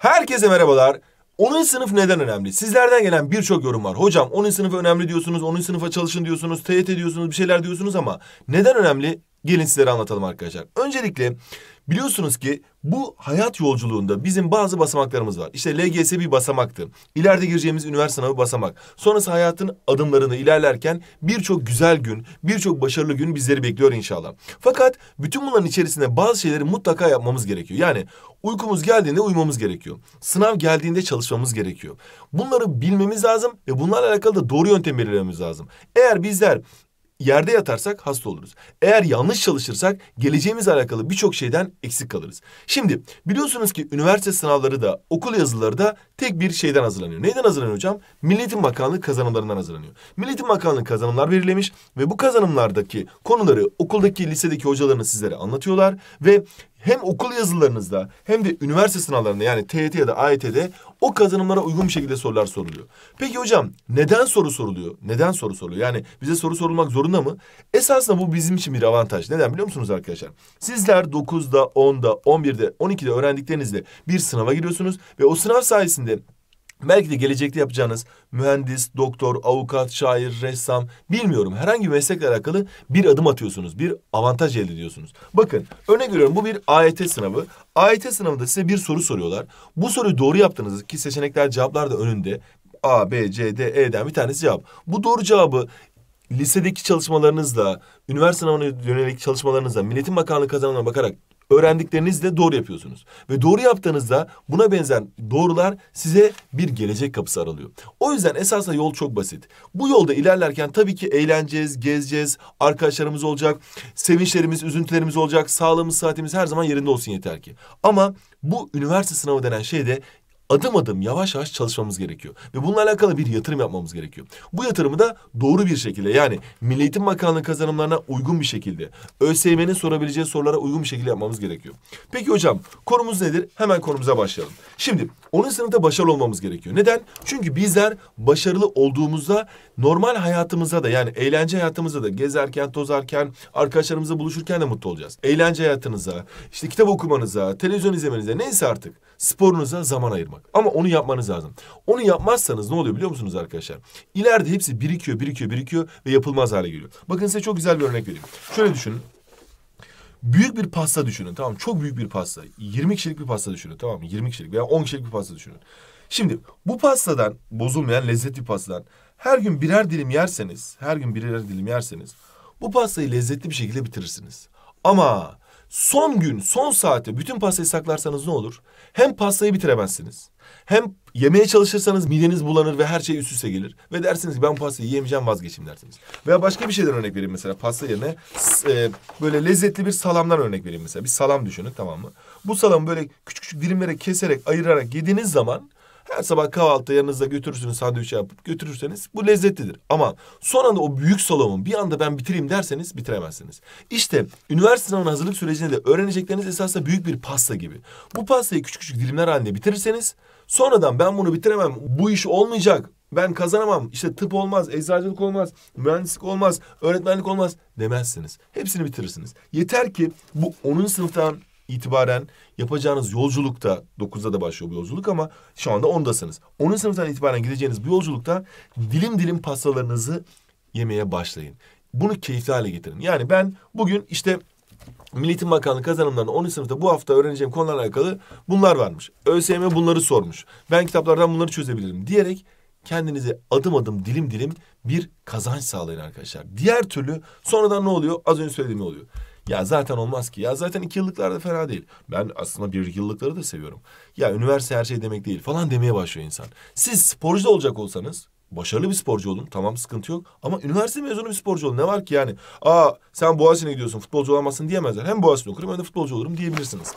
Herkese merhabalar. 10. sınıf neden önemli? Sizlerden gelen birçok yorum var. Hocam 10. sınıf önemli diyorsunuz, 10. sınıfa çalışın diyorsunuz, TYT diyorsunuz, bir şeyler diyorsunuz ama neden önemli? Gelin sizlere anlatalım arkadaşlar. Öncelikle biliyorsunuz ki bu hayat yolculuğunda bizim bazı basamaklarımız var. İşte LGS bir basamaktı. İleride gireceğimiz üniversite sınavı basamak. Sonrası hayatın adımlarını ilerlerken birçok güzel gün, birçok başarılı gün bizleri bekliyor inşallah. Fakat bütün bunların içerisinde bazı şeyleri mutlaka yapmamız gerekiyor. Yani uykumuz geldiğinde uyumamız gerekiyor. Sınav geldiğinde çalışmamız gerekiyor. Bunları bilmemiz lazım ve bunlarla alakalı da doğru yöntem belirlememiz lazım. Eğer bizler yerde yatarsak hasta oluruz. Eğer yanlış çalışırsak geleceğimiz alakalı birçok şeyden eksik kalırız. Şimdi biliyorsunuz ki üniversite sınavları da okul yazıları da tek bir şeyden hazırlanıyor. Neyden hazırlanıyor hocam? Milliyetin Bakanlığı kazanımlarından hazırlanıyor. Milliyetin Bakanlığı kazanımlar belirlemiş ve bu kazanımlardaki konuları okuldaki lisedeki hocalarına sizlere anlatıyorlar ve hem okul yazılarınızda hem de üniversite sınavlarında yani TYT ya da AYT'de o kazanımlara uygun bir şekilde sorular soruluyor. Peki hocam neden soru soruluyor? Neden soru soruluyor? Yani bize soru sorulmak zorunda mı? Esasında bu bizim için bir avantaj. Neden biliyor musunuz arkadaşlar? Sizler 9'da, 10'da, 11'de, 12'de öğrendiklerinizle bir sınava giriyorsunuz ve o sınav sayesinde Belki de gelecekte yapacağınız mühendis, doktor, avukat, şair, ressam bilmiyorum herhangi bir meslekle alakalı bir adım atıyorsunuz. Bir avantaj elde ediyorsunuz. Bakın örnek veriyorum bu bir AYT sınavı. AYT sınavında size bir soru soruyorlar. Bu soruyu doğru yaptınız ki seçenekler cevaplar da önünde. A, B, C, D, E'den bir tanesi cevap. Bu doğru cevabı lisedeki çalışmalarınızla, üniversite sınavına yönelik çalışmalarınızla, Milletin Bakanlığı kazanımına bakarak öğrendiklerinizle doğru yapıyorsunuz. Ve doğru yaptığınızda buna benzer doğrular size bir gelecek kapısı aralıyor. O yüzden esasında yol çok basit. Bu yolda ilerlerken tabii ki eğleneceğiz, gezeceğiz, arkadaşlarımız olacak, sevinçlerimiz, üzüntülerimiz olacak, sağlığımız, saatimiz her zaman yerinde olsun yeter ki. Ama bu üniversite sınavı denen şey de adım adım yavaş yavaş çalışmamız gerekiyor. Ve bununla alakalı bir yatırım yapmamız gerekiyor. Bu yatırımı da doğru bir şekilde yani Milli Eğitim Bakanlığı kazanımlarına uygun bir şekilde, ÖSYM'nin sorabileceği sorulara uygun bir şekilde yapmamız gerekiyor. Peki hocam konumuz nedir? Hemen konumuza başlayalım. Şimdi 10. sınıfta başarılı olmamız gerekiyor. Neden? Çünkü bizler başarılı olduğumuzda normal hayatımıza da yani eğlence hayatımıza da gezerken, tozarken, arkadaşlarımızla buluşurken de mutlu olacağız. Eğlence hayatınıza, işte kitap okumanıza, televizyon izlemenize neyse artık sporunuza zaman ayırmak yapmak. Ama onu yapmanız lazım. Onu yapmazsanız ne oluyor biliyor musunuz arkadaşlar? İleride hepsi birikiyor, birikiyor, birikiyor ve yapılmaz hale geliyor. Bakın size çok güzel bir örnek vereyim. Şöyle düşünün. Büyük bir pasta düşünün tamam Çok büyük bir pasta. 20 kişilik bir pasta düşünün tamam mı? 20 kişilik veya 10 kişilik bir pasta düşünün. Şimdi bu pastadan bozulmayan lezzetli pastadan her gün birer dilim yerseniz, her gün birer dilim yerseniz bu pastayı lezzetli bir şekilde bitirirsiniz. Ama Son gün, son saate bütün pastayı saklarsanız ne olur? Hem pastayı bitiremezsiniz. Hem yemeye çalışırsanız mideniz bulanır ve her şey üst üste gelir. Ve dersiniz ki ben pastayı yiyemeyeceğim, vazgeçeyim dersiniz. Veya başka bir şeyden örnek vereyim mesela pasta yerine e, böyle lezzetli bir salamdan örnek vereyim mesela. Bir salam düşünün tamam mı? Bu salamı böyle küçük küçük dilimlere keserek ayırarak yediğiniz zaman her sabah kahvaltıda yanınızda götürürsünüz sandviç yapıp götürürseniz bu lezzetlidir. Ama sonunda o büyük salomun bir anda ben bitireyim derseniz bitiremezsiniz. İşte üniversite sınavına hazırlık sürecinde de öğrenecekleriniz esasında büyük bir pasta gibi. Bu pastayı küçük küçük dilimler halinde bitirirseniz sonradan ben bunu bitiremem, bu iş olmayacak, ben kazanamam, işte tıp olmaz, eczacılık olmaz, mühendislik olmaz, öğretmenlik olmaz demezsiniz. Hepsini bitirirsiniz. Yeter ki bu onun sınıftan itibaren yapacağınız yolculukta 9'da da başlıyor bu yolculuk ama şu anda 10'dasınız. 10. sınıftan itibaren gideceğiniz bu yolculukta dilim dilim pastalarınızı yemeye başlayın. Bunu keyifli hale getirin. Yani ben bugün işte milletin Bakanlığı kazanımlarını 10. sınıfta bu hafta öğreneceğim konularla alakalı bunlar varmış. ÖSYM bunları sormuş. Ben kitaplardan bunları çözebilirim diyerek kendinize adım adım dilim dilim bir kazanç sağlayın arkadaşlar. Diğer türlü sonradan ne oluyor? Az önce söylediğim ne oluyor? Ya zaten olmaz ki. Ya zaten iki yıllıklar da fena değil. Ben aslında bir yıllıkları da seviyorum. Ya üniversite her şey demek değil falan demeye başlıyor insan. Siz sporcu da olacak olsanız başarılı bir sporcu olun. Tamam sıkıntı yok. Ama üniversite mezunu bir sporcu olun. Ne var ki yani? Aa sen Boğaziçi'ne gidiyorsun futbolcu olamazsın diyemezler. Hem Boğaziçi'ni okurum hem de futbolcu olurum diyebilirsiniz.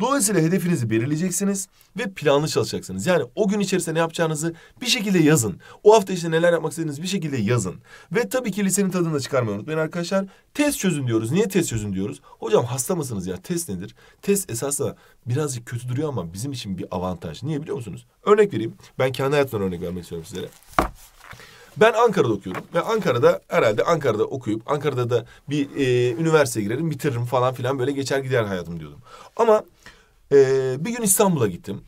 Dolayısıyla hedefinizi belirleyeceksiniz ve planlı çalışacaksınız. Yani o gün içerisinde ne yapacağınızı bir şekilde yazın. O hafta içinde neler yapmak istediğinizi bir şekilde yazın. Ve tabii ki lisenin tadını da çıkarmayı unutmayın arkadaşlar. Test çözün diyoruz. Niye test çözün diyoruz? Hocam hasta mısınız ya? Test nedir? Test esasla birazcık kötü duruyor ama bizim için bir avantaj. Niye biliyor musunuz? Örnek vereyim. Ben kendi hayatımdan örnek vermek istiyorum sizlere. Ben Ankara'da okuyordum ve Ankara'da herhalde Ankara'da okuyup Ankara'da da bir e, üniversiteye girerim bitiririm falan filan böyle geçer gider hayatım diyordum. Ama e, bir gün İstanbul'a gittim.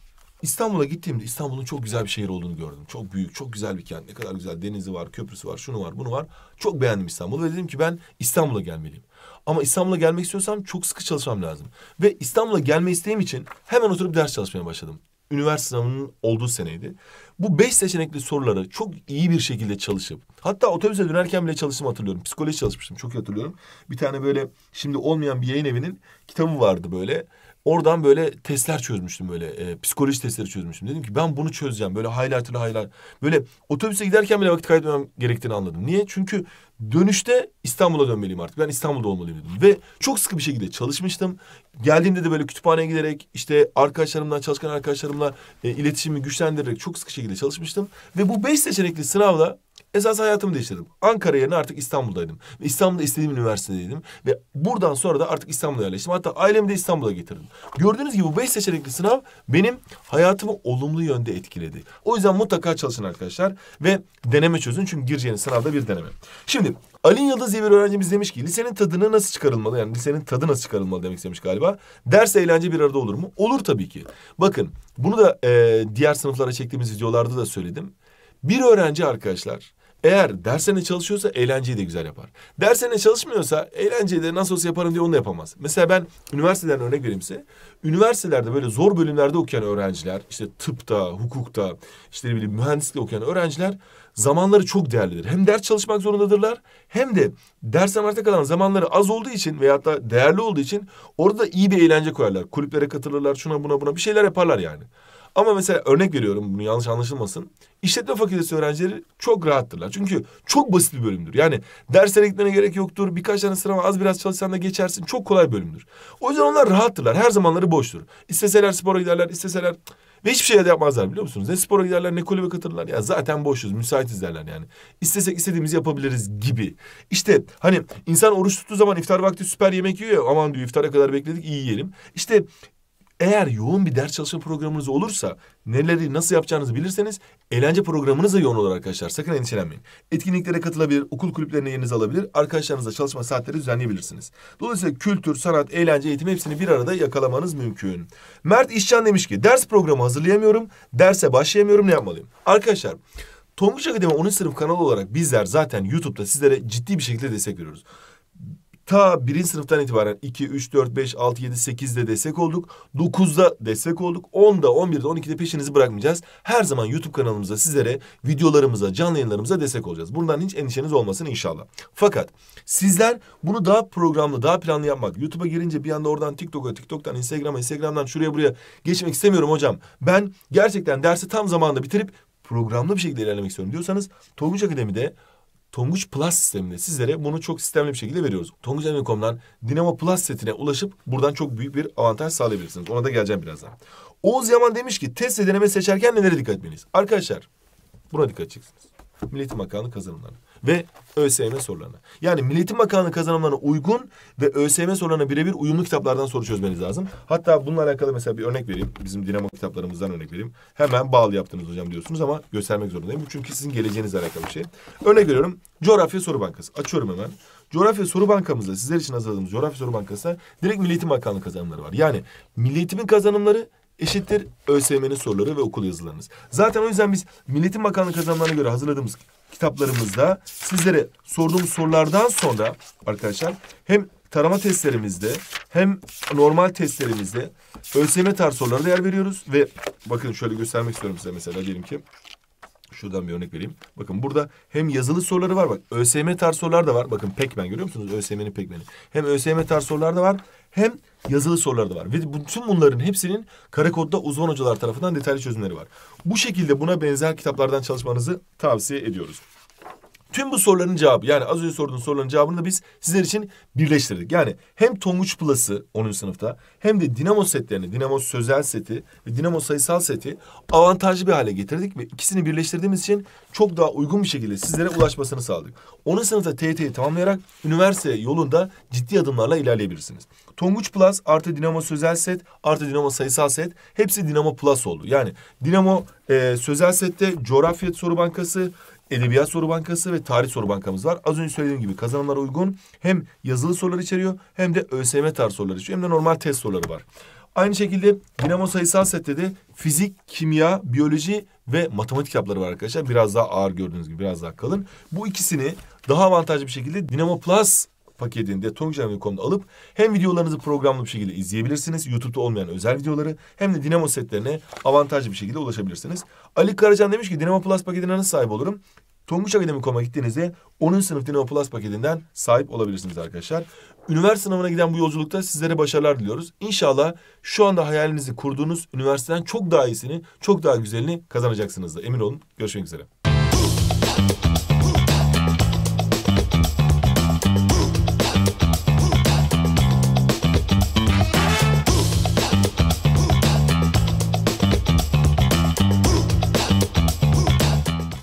İstanbul'a gittiğimde İstanbul'un çok güzel bir şehir olduğunu gördüm. Çok büyük, çok güzel bir kent. Ne kadar güzel denizi var, köprüsü var, şunu var, bunu var. Çok beğendim İstanbul'u ve dedim ki ben İstanbul'a gelmeliyim. Ama İstanbul'a gelmek istiyorsam çok sıkı çalışmam lazım. Ve İstanbul'a gelme isteğim için hemen oturup ders çalışmaya başladım üniversite sınavının olduğu seneydi. Bu beş seçenekli soruları çok iyi bir şekilde çalışıp hatta otobüse dönerken bile çalıştım hatırlıyorum. Psikoloji çalışmıştım çok iyi hatırlıyorum. Bir tane böyle şimdi olmayan bir yayın evinin kitabı vardı böyle. Oradan böyle testler çözmüştüm böyle e, psikoloji testleri çözmüştüm. Dedim ki ben bunu çözeceğim böyle highlighter'lı highlight. Böyle otobüse giderken bile vakit kaybetmem gerektiğini anladım. Niye? Çünkü Dönüşte İstanbul'a dönmeliyim artık. Ben İstanbul'da olmalıyım dedim. Ve çok sıkı bir şekilde çalışmıştım. Geldiğimde de böyle kütüphaneye giderek işte arkadaşlarımla, çalışkan arkadaşlarımla e, iletişimi güçlendirerek çok sıkı şekilde çalışmıştım. Ve bu beş seçenekli sınavla Esas hayatımı değiştirdim. Ankara yerine artık İstanbul'daydım. İstanbul'da istediğim üniversitedeydim. Ve buradan sonra da artık İstanbul'a yerleştim. Hatta ailemi de İstanbul'a getirdim. Gördüğünüz gibi bu beş seçenekli sınav benim hayatımı olumlu yönde etkiledi. O yüzden mutlaka çalışın arkadaşlar. Ve deneme çözün. Çünkü gireceğiniz sınavda bir deneme. Şimdi Alin Yıldız diye bir öğrencimiz demiş ki lisenin tadını nasıl çıkarılmalı? Yani lisenin tadı nasıl çıkarılmalı demek istemiş galiba. Ders eğlence bir arada olur mu? Olur tabii ki. Bakın bunu da e, diğer sınıflara çektiğimiz videolarda da söyledim. Bir öğrenci arkadaşlar eğer derslerine çalışıyorsa eğlenceyi de güzel yapar. Derslerine çalışmıyorsa eğlenceyi de nasıl olsa yaparım diye onu da yapamaz. Mesela ben üniversiteden örnek vereyim size. Üniversitelerde böyle zor bölümlerde okuyan öğrenciler, işte tıpta, hukukta, işte ne bileyim mühendislikte okuyan öğrenciler zamanları çok değerlidir. Hem ders çalışmak zorundadırlar hem de dersten arta kalan zamanları az olduğu için veyahut da değerli olduğu için orada iyi bir eğlence koyarlar. Kulüplere katılırlar, şuna buna buna bir şeyler yaparlar yani. Ama mesela örnek veriyorum bunu yanlış anlaşılmasın. İşletme fakültesi öğrencileri çok rahattırlar. Çünkü çok basit bir bölümdür. Yani derslere gitmene gerek yoktur. Birkaç tane sınava az biraz çalışsan da geçersin. Çok kolay bölümdür. O yüzden onlar rahattırlar. Her zamanları boştur. İsteseler spora giderler, isteseler ve hiçbir şey de yapmazlar biliyor musunuz? Ne spora giderler ne kulübe katılırlar. Ya zaten boşuz, müsaitiz derler yani. İstesek istediğimizi yapabiliriz gibi. İşte hani insan oruç tuttuğu zaman iftar vakti süper yemek yiyor ya. Aman diyor iftara kadar bekledik iyi yiyelim. İşte eğer yoğun bir ders çalışma programınız olursa neleri nasıl yapacağınızı bilirseniz eğlence programınız da yoğun olur arkadaşlar. Sakın endişelenmeyin. Etkinliklere katılabilir, okul kulüplerine yerinizi alabilir, arkadaşlarınızla çalışma saatleri düzenleyebilirsiniz. Dolayısıyla kültür, sanat, eğlence, eğitim hepsini bir arada yakalamanız mümkün. Mert İşcan demiş ki ders programı hazırlayamıyorum, derse başlayamıyorum ne yapmalıyım? Arkadaşlar Tonguç Akademi 10. sınıf kanalı olarak bizler zaten YouTube'da sizlere ciddi bir şekilde destek veriyoruz. Ta birinci sınıftan itibaren iki, üç, dört, beş, altı, yedi, sekizde destek olduk. Dokuzda destek olduk. Onda, on birde, on ikide peşinizi bırakmayacağız. Her zaman YouTube kanalımıza sizlere, videolarımıza, canlı yayınlarımıza destek olacağız. Bundan hiç endişeniz olmasın inşallah. Fakat sizler bunu daha programlı, daha planlı yapmak. YouTube'a girince bir anda oradan TikTok'a, TikTok'tan Instagram'a, Instagram'dan şuraya buraya geçmek istemiyorum hocam. Ben gerçekten dersi tam zamanında bitirip programlı bir şekilde ilerlemek istiyorum diyorsanız Tonguç Akademi'de Tonguç Plus sisteminde sizlere bunu çok sistemli bir şekilde veriyoruz. Tonguç.com'dan Dinamo Plus setine ulaşıp buradan çok büyük bir avantaj sağlayabilirsiniz. Ona da geleceğim birazdan. Oğuz Yaman demiş ki test deneme seçerken nelere dikkat etmeliyiz? Arkadaşlar buna dikkat edeceksiniz. Milli Eğitim Bakanlığı kazanımları ve ÖSYM sorularına. Yani Milletin Bakanlığı kazanımlarına uygun ve ÖSYM sorularına birebir uyumlu kitaplardan soru çözmeniz lazım. Hatta bununla alakalı mesela bir örnek vereyim. Bizim Dinamo kitaplarımızdan örnek vereyim. Hemen bağlı yaptınız hocam diyorsunuz ama göstermek zorundayım. çünkü sizin geleceğinizle alakalı bir şey. Örnek veriyorum. Coğrafya Soru Bankası. Açıyorum hemen. Coğrafya Soru Bankamızda sizler için hazırladığımız Coğrafya Soru Bankası'na direkt Milletin Bakanlığı kazanımları var. Yani Milletimin kazanımları eşittir ÖSYM'nin soruları ve okul yazılarınız. Zaten o yüzden biz Milletin Bakanlığı kazanlarına göre hazırladığımız kitaplarımızda sizlere sorduğumuz sorulardan sonra arkadaşlar hem tarama testlerimizde hem normal testlerimizde ÖSYM tarzı sorulara yer veriyoruz ve bakın şöyle göstermek istiyorum size mesela diyelim ki Şuradan bir örnek vereyim. Bakın burada hem yazılı soruları var bak. ÖSYM tarz sorular da var. Bakın pekmen görüyor musunuz? ÖSYM'nin pekmeni. Hem ÖSYM tarz sorular da var hem yazılı soruları da var. Ve bütün bunların hepsinin Karakod'da uzman hocalar tarafından detaylı çözümleri var. Bu şekilde buna benzer kitaplardan çalışmanızı tavsiye ediyoruz. Tüm bu soruların cevabı yani az önce sorduğun soruların cevabını da biz sizler için birleştirdik. Yani hem Tonguç Plus'ı 10. sınıfta hem de Dinamo setlerini, Dinamo sözel seti ve Dinamo sayısal seti avantajlı bir hale getirdik ve ikisini birleştirdiğimiz için çok daha uygun bir şekilde sizlere ulaşmasını sağladık. 10. sınıfta TYT'yi tamamlayarak üniversite yolunda ciddi adımlarla ilerleyebilirsiniz. Tonguç Plus artı Dinamo sözel set artı Dinamo sayısal set hepsi Dinamo Plus oldu. Yani Dinamo e, sözel sette coğrafya soru bankası, Edebiyat Soru Bankası ve Tarih Soru Bankamız var. Az önce söylediğim gibi kazananlara uygun hem yazılı sorular içeriyor hem de ÖSYM tarz sorular içeriyor hem de normal test soruları var. Aynı şekilde dinamo sayısal sette de fizik, kimya, biyoloji ve matematik kitapları var arkadaşlar. Biraz daha ağır gördüğünüz gibi biraz daha kalın. Bu ikisini daha avantajlı bir şekilde Dinamo Plus paketinde Tongcam.com'da alıp hem videolarınızı programlı bir şekilde izleyebilirsiniz. YouTube'da olmayan özel videoları hem de Dinamo setlerine avantajlı bir şekilde ulaşabilirsiniz. Ali Karacan demiş ki Dinamo Plus paketine nasıl sahip olurum? Tonguç Akademi.com'a gittiğinizde 10. sınıf Dinamo Plus paketinden sahip olabilirsiniz arkadaşlar. Üniversite sınavına giden bu yolculukta sizlere başarılar diliyoruz. İnşallah şu anda hayalinizi kurduğunuz üniversiteden çok daha iyisini, çok daha güzelini kazanacaksınız da emin olun. Görüşmek üzere.